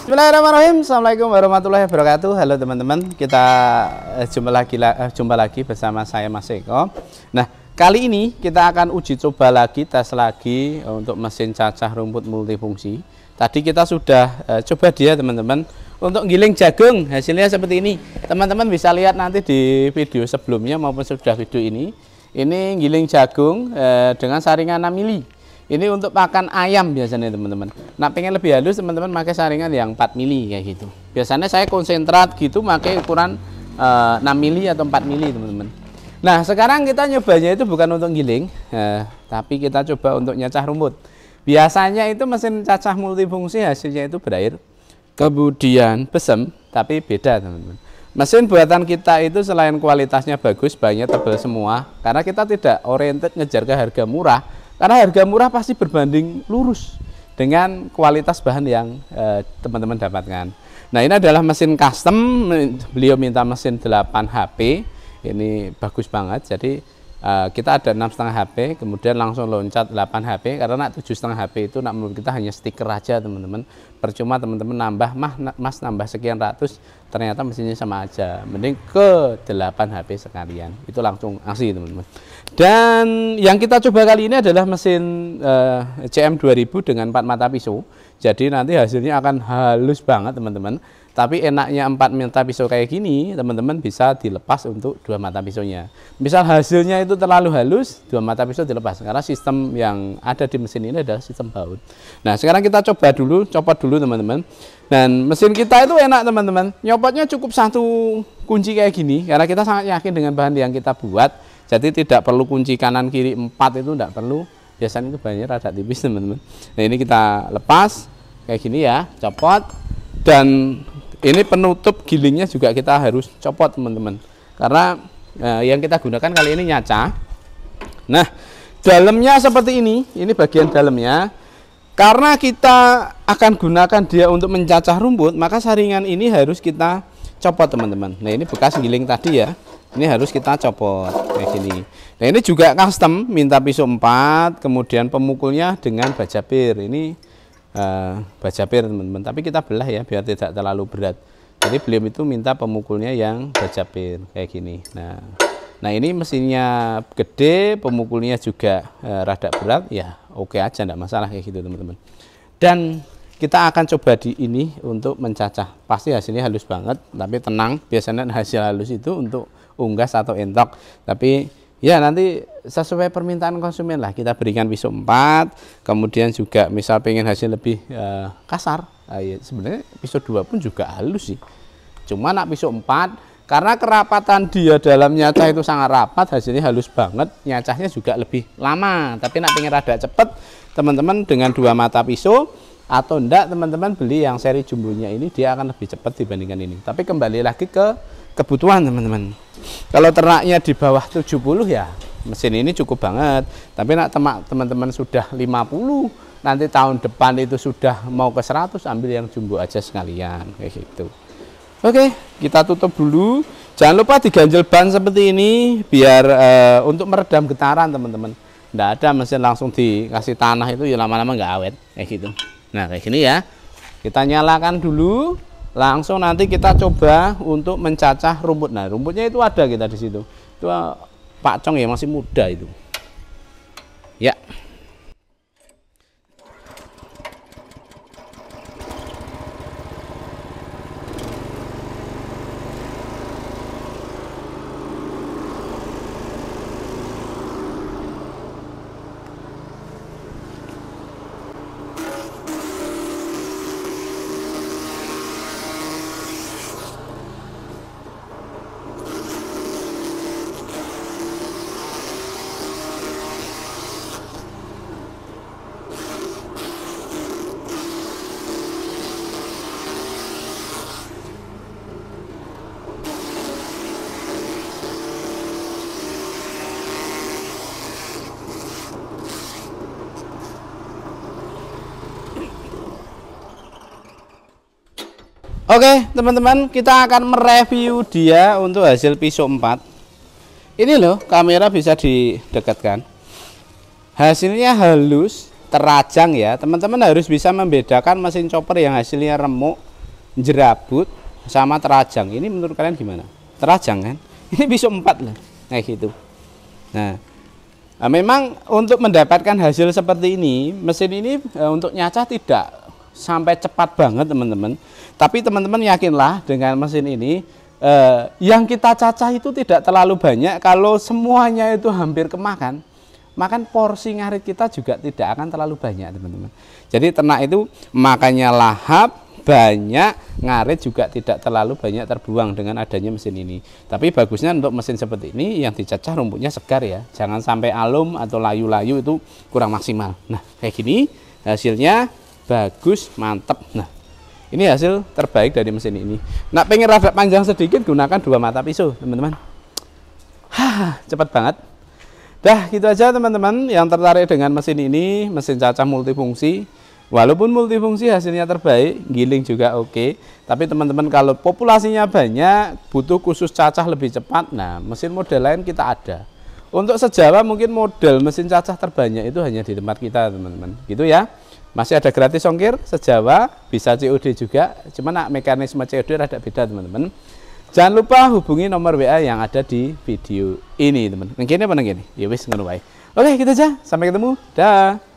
Bismillahirrahmanirrahim. Assalamualaikum warahmatullahi wabarakatuh. Halo teman-teman, kita eh, jumpa lagi eh, jumpa lagi bersama saya Mas Eko. Nah, kali ini kita akan uji coba lagi tes lagi eh, untuk mesin cacah rumput multifungsi. Tadi kita sudah uh, coba dia teman-teman untuk giling jagung hasilnya seperti ini. Teman-teman bisa lihat nanti di video sebelumnya maupun sudah video ini. Ini giling jagung uh, dengan saringan 6 mili ini untuk pakan ayam biasanya teman-teman. Nah pengen lebih halus teman-teman pakai saringan yang 4 mili kayak gitu. Biasanya saya konsentrat gitu pakai ukuran uh, eh, 6 mili atau 4 mili teman-teman. Nah sekarang kita nyobanya itu bukan untuk giling, eh, tapi kita coba untuk nyacah rumput. Biasanya itu mesin cacah multifungsi hasilnya itu berair, kemudian besem, tapi beda teman-teman. Mesin buatan kita itu selain kualitasnya bagus, banyak tebal semua, karena kita tidak oriented ngejar ke harga murah, karena harga murah pasti berbanding lurus dengan kualitas bahan yang eh, teman-teman eh, dapatkan. Nah, ini adalah mesin custom. Beliau minta mesin 8 HP. Ini bagus banget. Jadi Eh, kita ada enam setengah HP, kemudian langsung loncat 8 HP karena tujuh setengah HP itu nak menurut kita hanya stiker aja teman-teman. Percuma teman-teman nambah mah mas nambah sekian ratus ternyata mesinnya sama aja. Mending ke 8 HP sekalian. Itu langsung aksi teman-teman. Dan yang kita coba kali ini adalah mesin uh, CM 2000 dengan empat mata pisau. Jadi nanti hasilnya akan halus banget teman-teman. Tapi enaknya empat mata pisau kayak gini, teman-teman bisa dilepas untuk dua mata pisaunya. Misal hasilnya itu terlalu halus, dua mata pisau dilepas karena sistem yang ada di mesin ini adalah sistem baut. Nah, sekarang kita coba dulu, copot dulu teman-teman. Dan mesin kita itu enak teman-teman. Nyopotnya cukup satu kunci kayak gini karena kita sangat yakin dengan bahan yang kita buat. Jadi tidak perlu kunci kanan kiri empat itu tidak perlu. Biasanya itu bahannya rada tipis teman-teman. Nah, ini kita lepas kayak gini ya, copot dan ini penutup gilingnya juga kita harus copot teman-teman karena eh, yang kita gunakan kali ini nyaca nah dalamnya seperti ini ini bagian dalamnya karena kita akan gunakan dia untuk mencacah rumput maka saringan ini harus kita copot teman-teman nah ini bekas giling tadi ya ini harus kita copot kayak gini nah ini juga custom minta pisau 4 kemudian pemukulnya dengan baja pir. ini uh, eh, pir teman-teman tapi kita belah ya biar tidak terlalu berat jadi beliau itu minta pemukulnya yang baja pir kayak gini nah nah ini mesinnya gede pemukulnya juga e, rada berat ya oke okay aja tidak masalah kayak gitu teman-teman dan kita akan coba di ini untuk mencacah pasti hasilnya halus banget tapi tenang biasanya hasil halus itu untuk unggas atau entok tapi Ya nanti sesuai permintaan konsumen lah kita berikan pisau 4 kemudian juga misal pengen hasil lebih uh, kasar uh, ya, sebenarnya pisau 2 pun juga halus sih cuma nak pisau 4 karena kerapatan dia dalam nyacah itu sangat rapat hasilnya halus banget nyacahnya juga lebih lama tapi nak pengen rada cepet teman-teman dengan dua mata pisau atau enggak teman-teman beli yang seri jumbonya ini dia akan lebih cepat dibandingkan ini tapi kembali lagi ke kebutuhan teman-teman kalau ternaknya di bawah 70 ya mesin ini cukup banget tapi nak teman-teman sudah 50 nanti tahun depan itu sudah mau ke 100 ambil yang jumbo aja sekalian kayak gitu Oke, kita tutup dulu. Jangan lupa diganjel ban seperti ini biar uh, untuk meredam getaran, teman-teman. Tidak ada mesin langsung dikasih tanah itu ya lama-lama nggak awet kayak gitu. Nah, kayak gini ya. Kita nyalakan dulu langsung nanti kita coba untuk mencacah rumput nah rumputnya itu ada kita di situ itu Pak Cong ya masih muda itu ya Oke teman-teman kita akan mereview dia untuk hasil pisau 4 ini loh kamera bisa didekatkan hasilnya halus terajang ya teman-teman harus bisa membedakan mesin chopper yang hasilnya remuk jerabut sama terajang ini menurut kalian gimana terajang kan ini pisau 4 loh kayak gitu nah Nah, memang untuk mendapatkan hasil seperti ini, mesin ini eh, untuk nyaca tidak sampai cepat banget teman-teman. Tapi teman-teman yakinlah dengan mesin ini eh, yang kita cacah itu tidak terlalu banyak kalau semuanya itu hampir kemakan. Makan porsi ngarit kita juga tidak akan terlalu banyak teman-teman. Jadi ternak itu makannya lahap banyak ngarit juga tidak terlalu banyak terbuang dengan adanya mesin ini. Tapi bagusnya untuk mesin seperti ini yang dicacah rumputnya segar ya. Jangan sampai alum atau layu-layu itu kurang maksimal. Nah, kayak gini hasilnya bagus mantap. nah ini hasil terbaik dari mesin ini nah pengen rada panjang sedikit gunakan dua mata pisau teman-teman cepat banget dah gitu aja teman-teman yang tertarik dengan mesin ini mesin cacah multifungsi walaupun multifungsi hasilnya terbaik giling juga oke tapi teman-teman kalau populasinya banyak butuh khusus cacah lebih cepat nah mesin model lain kita ada untuk sejawa mungkin model mesin cacah terbanyak itu hanya di tempat kita teman-teman gitu ya masih ada gratis ongkir sejawa, bisa COD juga, cuman nak mekanisme COD ada beda teman-teman. Jangan lupa hubungi nomor WA yang ada di video ini teman. teman Ngene apa ngene? Ya wis ngono Oke, kita gitu aja. Sampai ketemu. Dah.